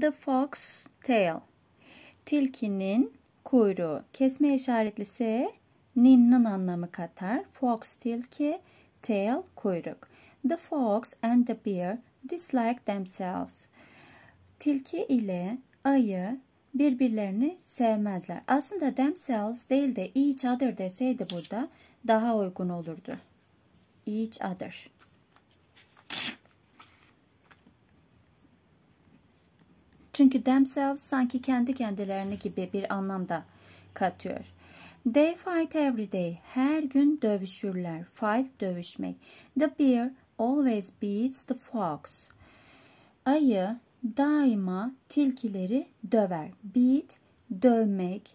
The fox tail. Tilkinin kuyruğu. Kesme işaretli işaretlisi nin'nin anlamı katar. Fox tilki, tail kuyruk. The fox and the bear dislike themselves. Tilki ile ayı birbirlerini sevmezler. Aslında themselves değil de each other deseydi burada daha uygun olurdu. Each other. Çünkü themselves sanki kendi kendilerini gibi bir anlamda katıyor. They fight every day. Her gün dövüşürler. Fight dövüşmek. The bear always beats the fox. Ayı daima tilkileri döver. Beat dövmek,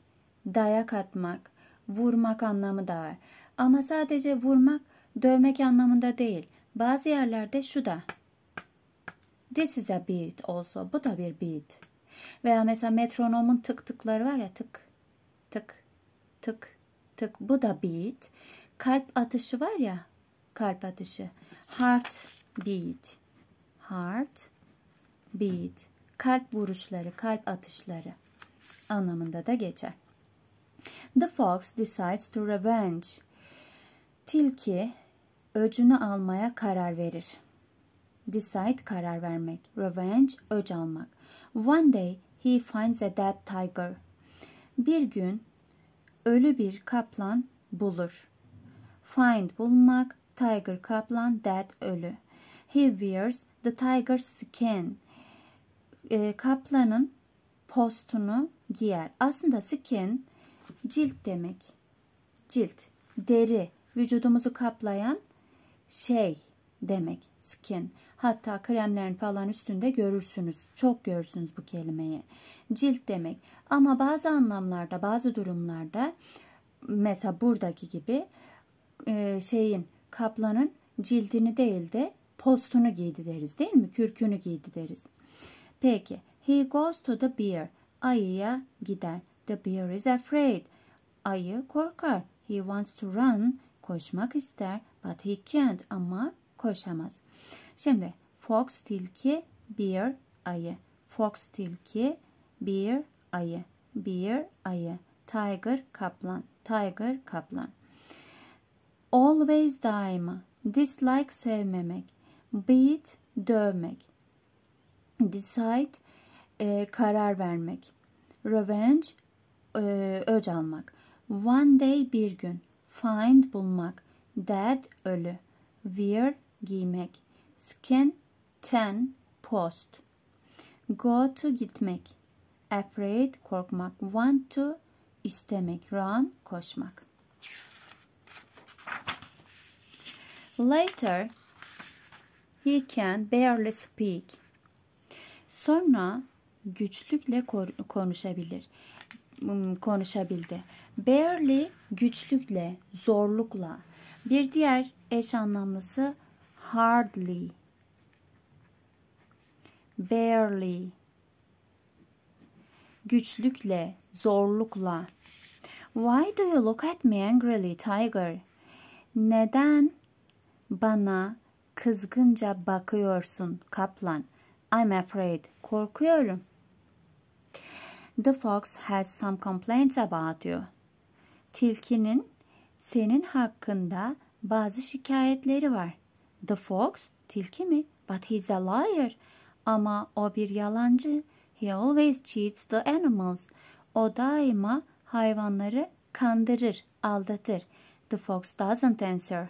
dayak atmak, vurmak anlamı da var. Ama sadece vurmak, dövmek anlamında değil. Bazı yerlerde şu da This is a beat also. Bu da bir beat. Veya mesela metronomun tık tıkları var ya tık tık tık tık. Bu da beat. Kalp atışı var ya kalp atışı. Heart beat. Heart beat. Kalp vuruşları, kalp atışları anlamında da geçer. The fox decides to revenge. Tilki öcünü almaya karar verir. Decide karar vermek. Revenge öc almak. One day he finds a dead tiger. Bir gün ölü bir kaplan bulur. Find bulmak. Tiger kaplan dead ölü. He wears the tiger skin. E, kaplanın postunu giyer. Aslında skin cilt demek. Cilt, deri, vücudumuzu kaplayan şey demek skin. Hatta kremlerin falan üstünde görürsünüz. Çok görürsünüz bu kelimeyi. Cilt demek. Ama bazı anlamlarda, bazı durumlarda mesela buradaki gibi e, şeyin kaplanın cildini değil de postunu giydi deriz değil mi? Kürkünü giydi deriz. Peki. He goes to the bear. Ayıya gider. The bear is afraid. Ayı korkar. He wants to run. Koşmak ister. But he can't. Ama koşamaz. Şimdi fox tilki bir ayı. Fox tilki bir ayı. Bir ayı. Tiger kaplan. Tiger kaplan. Always daima. Dislike sevmemek. Beat dövmek. Decide e, karar vermek. Revenge e, öc almak. One day bir gün. Find bulmak. Dead ölü. Wear giymek Skin ten post. Go to gitmek. Afraid korkmak. Want to istemek. Run koşmak. Later he can barely speak. Sonra güçlükle konuşabilir. Hmm, konuşabildi. Barely güçlükle, zorlukla. Bir diğer eş anlamlısı hardly barely güçlükle zorlukla Why do you look at me angrily, Tiger? Neden bana kızgınca bakıyorsun, kaplan? I'm afraid. Korkuyorum. The fox has some complaints about you. Tilkinin senin hakkında bazı şikayetleri var. The fox tilki mi? But he's a liar. Ama o bir yalancı. He always cheats the animals. O daima hayvanları kandırır, aldatır. The fox doesn't answer.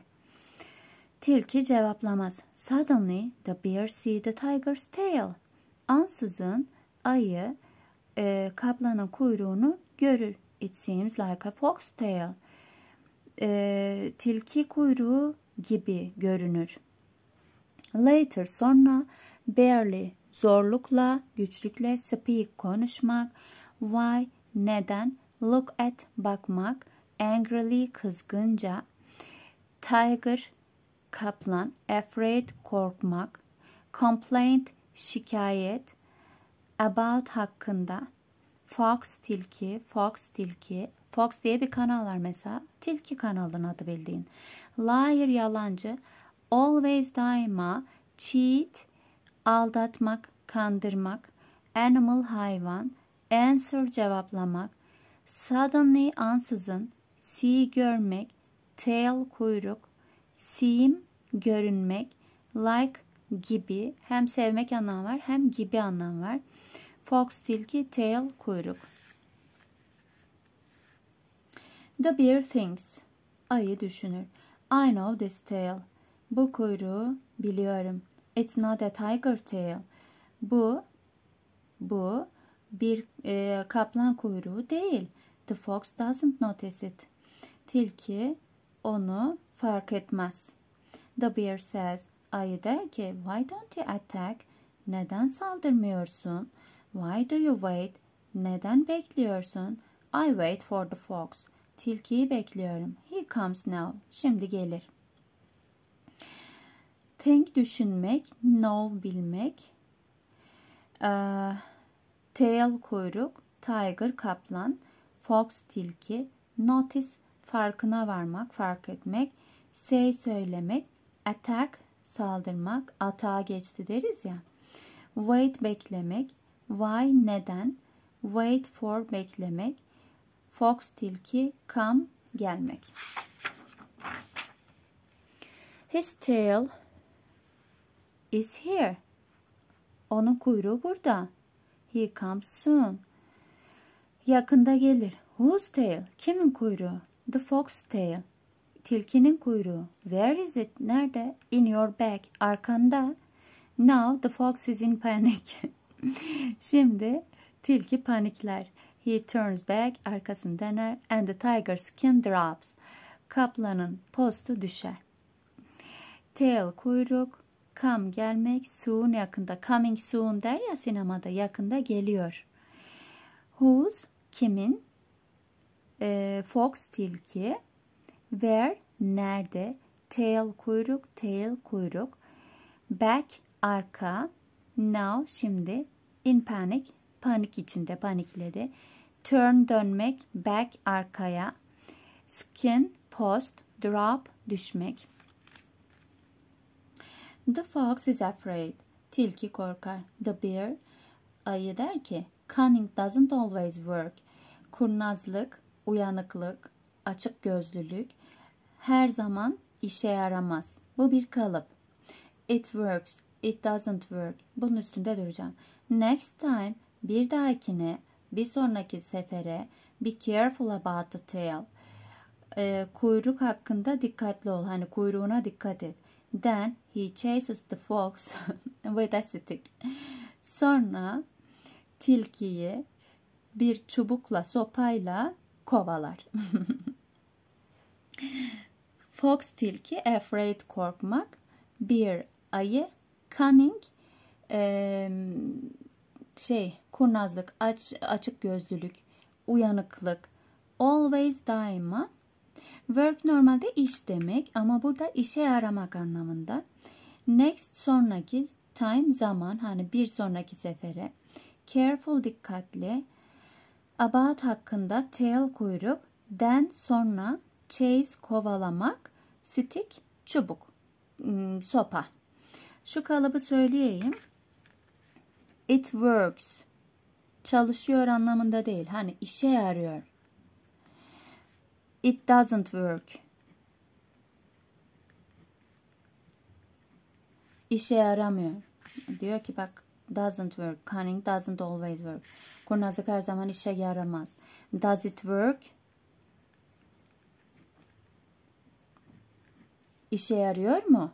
Tilki cevaplamaz. Suddenly the bear see the tiger's tail. Ansızın ayı e, kaplanın kuyruğunu görür. It seems like a fox tail. E, tilki kuyruğu gibi görünür. Later sonra barely zorlukla, güçlükle speak konuşmak, why neden, look at bakmak, angrily kızgınca, tiger kaplan, afraid korkmak, complaint şikayet, about hakkında, fox tilki, fox tilki, fox diye bir kanal var mesela, tilki kanalının adı bildiğin liar yalancı, always daima, cheat aldatmak, kandırmak, animal hayvan, answer cevaplamak, suddenly ansızın, see görmek, tail kuyruk, seem görünmek, like gibi hem sevmek anlamı var hem gibi anlamı var. Fox tilki, tail kuyruk. The bear thinks. Ayı düşünür. I know this tail. Bu kuyruğu biliyorum. It's not a tiger tail. Bu bu bir e, kaplan kuyruğu değil. The fox doesn't notice it. Tilki onu fark etmez. The bear says, ayı der ki, why don't you attack? Neden saldırmıyorsun? Why do you wait? Neden bekliyorsun? I wait for the fox. Tilkiyi bekliyorum. He comes now. Şimdi gelir. Think düşünmek, know bilmek, uh, tail kuyruk, tiger kaplan, fox tilki, notice farkına varmak, fark etmek, say söylemek, attack saldırmak, atağa geçti deriz ya. Wait beklemek, why neden, wait for beklemek, Fox tilki come gelmek. His tail is here. Onun kuyruğu burada. He comes soon. Yakında gelir. Whose tail? Kimin kuyruğu? The fox tail. Tilkinin kuyruğu. Where is it? Nerede? In your back. Arkanda. Now the fox is in panic. Şimdi tilki panikler. He turns back, arkasını döner and the tiger skin drops. Kaplanın postu düşer. Tail kuyruk, come gelmek, soon yakında. Coming soon der ya sinemada yakında geliyor. Whose kimin? E, fox tilki. Where nerede? Tail kuyruk, tail kuyruk. Back arka. Now şimdi. In panic panik içinde panikledi turn dönmek, back arkaya, skin post, drop düşmek. The fox is afraid. Tilki korkar. The bear ayı der ki cunning doesn't always work. Kurnazlık, uyanıklık, açık gözlülük her zaman işe yaramaz. Bu bir kalıp. It works, it doesn't work. Bunun üstünde duracağım. Next time bir dahakine bir sonraki sefere be careful about the tail. E, ee, kuyruk hakkında dikkatli ol. Hani kuyruğuna dikkat et. Then he chases the fox with a stick. Sonra tilkiyi bir çubukla sopayla kovalar. Fox tilki afraid korkmak. Bir ayı cunning e, şey, kurnazlık, aç, açık gözlülük, uyanıklık. Always daima. Work normalde iş demek ama burada işe yaramak anlamında. Next sonraki, time zaman hani bir sonraki sefere. Careful dikkatli. About hakkında tail kuyruk. Then sonra chase kovalamak. Stick çubuk, hmm, sopa. Şu kalıbı söyleyeyim. It works. Çalışıyor anlamında değil. Hani işe yarıyor. It doesn't work. İşe yaramıyor. Diyor ki bak doesn't work. Cunning doesn't always work. Kurnazlık her zaman işe yaramaz. Does it work? İşe yarıyor mu?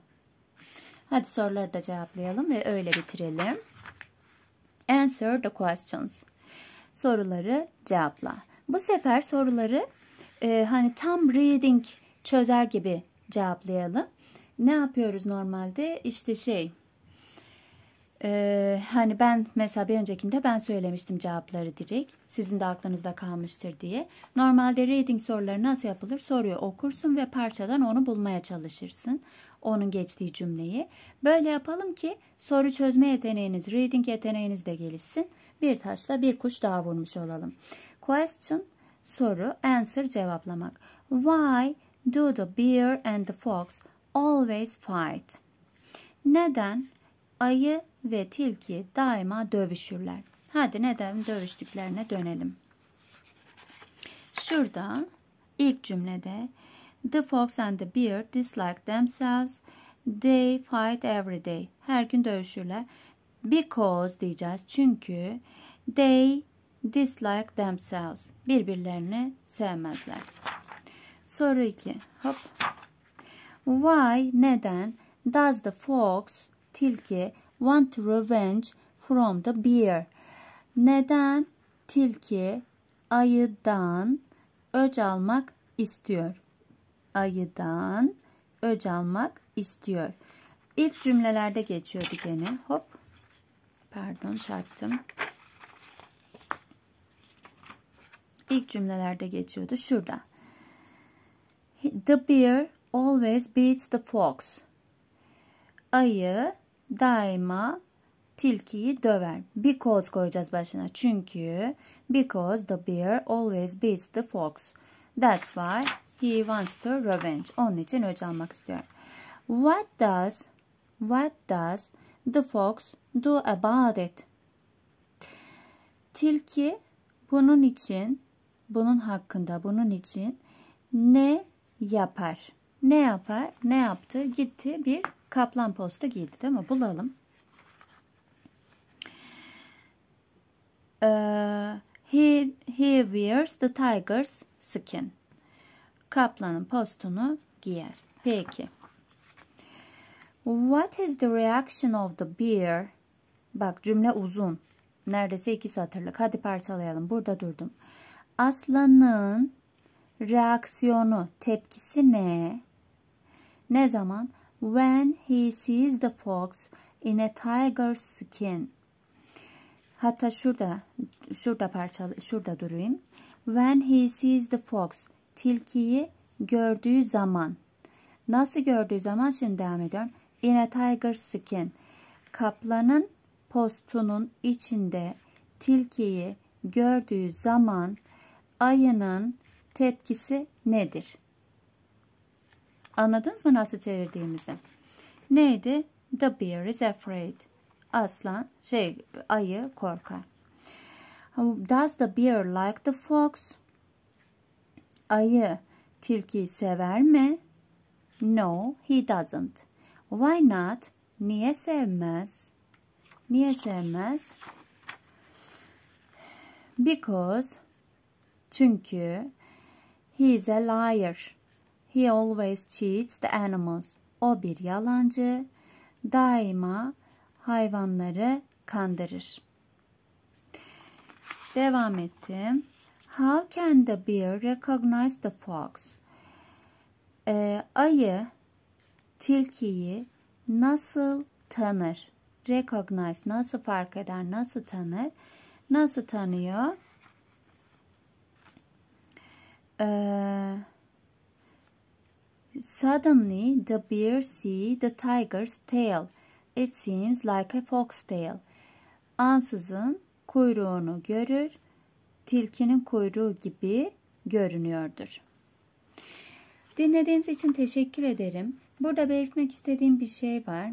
Hadi soruları da cevaplayalım ve öyle bitirelim. Answer the questions. Soruları cevapla. Bu sefer soruları e, hani tam reading çözer gibi cevaplayalım. Ne yapıyoruz normalde? İşte şey e, hani ben mesela bir öncekinde ben söylemiştim cevapları direkt. Sizin de aklınızda kalmıştır diye. Normalde reading soruları nasıl yapılır? Soruyu okursun ve parçadan onu bulmaya çalışırsın onun geçtiği cümleyi. Böyle yapalım ki soru çözme yeteneğiniz, reading yeteneğiniz de gelişsin. Bir taşla bir kuş daha vurmuş olalım. Question soru, answer cevaplamak. Why do the bear and the fox always fight? Neden ayı ve tilki daima dövüşürler? Hadi neden dövüştüklerine dönelim. Şurada ilk cümlede The fox and the bear dislike themselves. They fight every day. Her gün dövüşürler. Because diyeceğiz. Çünkü they dislike themselves. Birbirlerini sevmezler. Soru 2. Hop. Why, neden does the fox, tilki, want revenge from the bear? Neden tilki ayıdan öc almak istiyor? ayıdan öc almak istiyor. İlk cümlelerde geçiyordu gene. Hop. Pardon çarptım. İlk cümlelerde geçiyordu. Şurada. The bear always beats the fox. Ayı daima tilkiyi döver. Because koyacağız başına. Çünkü because the bear always beats the fox. That's why He wants to revenge. Onun için öç almak istiyor. What does What does the fox do about it? Tilki bunun için, bunun hakkında, bunun için ne yapar? Ne yapar? Ne yaptı? Gitti bir kaplan postu giydi değil mi? Bulalım. Ee, he, he wears the tiger's skin kaplanın postunu giyer. Peki. What is the reaction of the bear? Bak cümle uzun. Neredeyse iki satırlık. Hadi parçalayalım. Burada durdum. Aslanın reaksiyonu, tepkisi ne? Ne zaman? When he sees the fox in a tiger skin. Hatta şurada, şurada parçalı, şurada durayım. When he sees the fox tilkiyi gördüğü zaman nasıl gördüğü zaman şimdi devam ediyorum. In a tiger skin kaplanın postunun içinde tilkiyi gördüğü zaman ayının tepkisi nedir? Anladınız mı nasıl çevirdiğimizi? Neydi? The bear is afraid. Aslan şey ayı korkar. Does the bear like the fox? Ayı tilkiyi sever mi? No, he doesn't. Why not? Niye sevmez? Niye sevmez? Because çünkü he's a liar. He always cheats the animals. O bir yalancı. Daima hayvanları kandırır. Devam ettim. How can the bear recognize the fox? Ee, ayı tilkiyi nasıl tanır? Recognize nasıl fark eder? Nasıl tanır? Nasıl tanıyor? Ee, suddenly the bear see the tiger's tail. It seems like a fox tail. Ansızın kuyruğunu görür tilkinin kuyruğu gibi görünüyordur. Dinlediğiniz için teşekkür ederim. Burada belirtmek istediğim bir şey var.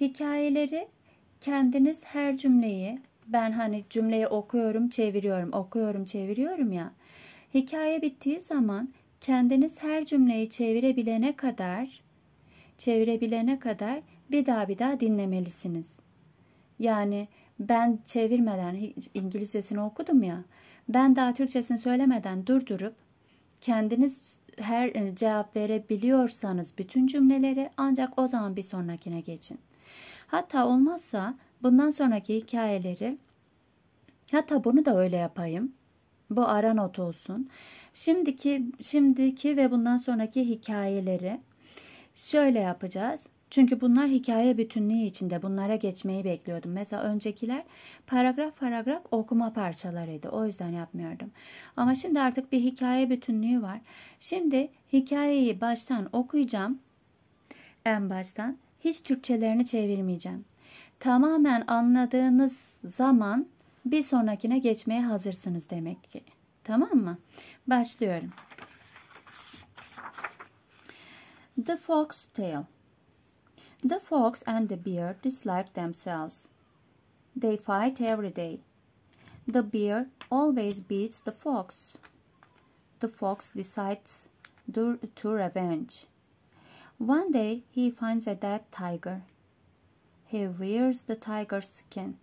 Hikayeleri kendiniz her cümleyi ben hani cümleyi okuyorum, çeviriyorum, okuyorum, çeviriyorum ya. Hikaye bittiği zaman kendiniz her cümleyi çevirebilene kadar çevirebilene kadar bir daha bir daha dinlemelisiniz. Yani ben çevirmeden İngilizcesini okudum ya. Ben daha Türkçesini söylemeden durdurup kendiniz her e, cevap verebiliyorsanız bütün cümleleri ancak o zaman bir sonrakine geçin. Hatta olmazsa bundan sonraki hikayeleri hatta bunu da öyle yapayım. Bu ara not olsun. Şimdiki şimdiki ve bundan sonraki hikayeleri şöyle yapacağız. Çünkü bunlar hikaye bütünlüğü içinde bunlara geçmeyi bekliyordum. Mesela öncekiler paragraf paragraf okuma parçalarıydı. O yüzden yapmıyordum. Ama şimdi artık bir hikaye bütünlüğü var. Şimdi hikayeyi baştan okuyacağım. En baştan. Hiç Türkçelerini çevirmeyeceğim. Tamamen anladığınız zaman bir sonrakine geçmeye hazırsınız demek ki. Tamam mı? Başlıyorum. The Fox Tale The fox and the bear dislike themselves. They fight every day. The bear always beats the fox. The fox decides to, to revenge. One day he finds a dead tiger. He wears the tiger's skin.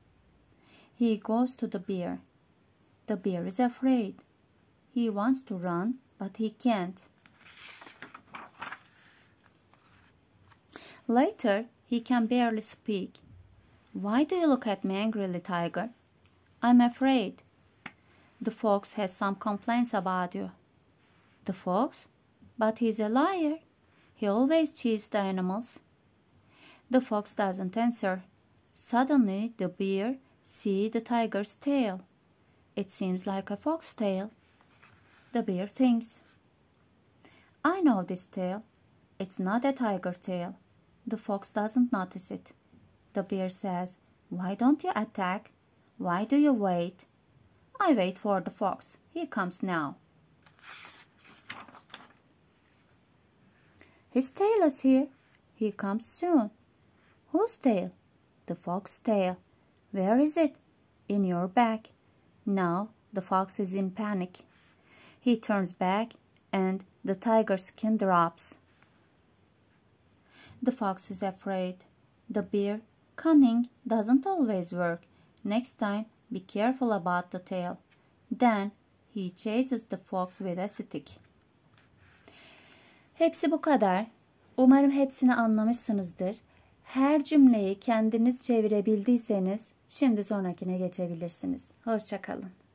He goes to the bear. The bear is afraid. He wants to run, but he can't. Later, he can barely speak. Why do you look at me angrily, tiger? I'm afraid. The fox has some complaints about you. The fox? But he's a liar. He always cheats the animals. The fox doesn't answer. Suddenly, the bear sees the tiger's tail. It seems like a fox tail. The bear thinks, I know this tail. It's not a tiger tail. The fox doesn't notice it. The bear says, Why don't you attack? Why do you wait? I wait for the fox. He comes now. His tail is here. He comes soon. Whose tail? The fox's tail. Where is it? In your back. Now the fox is in panic. He turns back and the tiger's skin drops. The fox is afraid. The bear, cunning doesn't always work. Next time, be careful about the tail. Then he chases the fox with a stick. Hepsi bu kadar. Umarım hepsini anlamışsınızdır. Her cümleyi kendiniz çevirebildiyseniz şimdi sonrakine geçebilirsiniz. Hoşçakalın.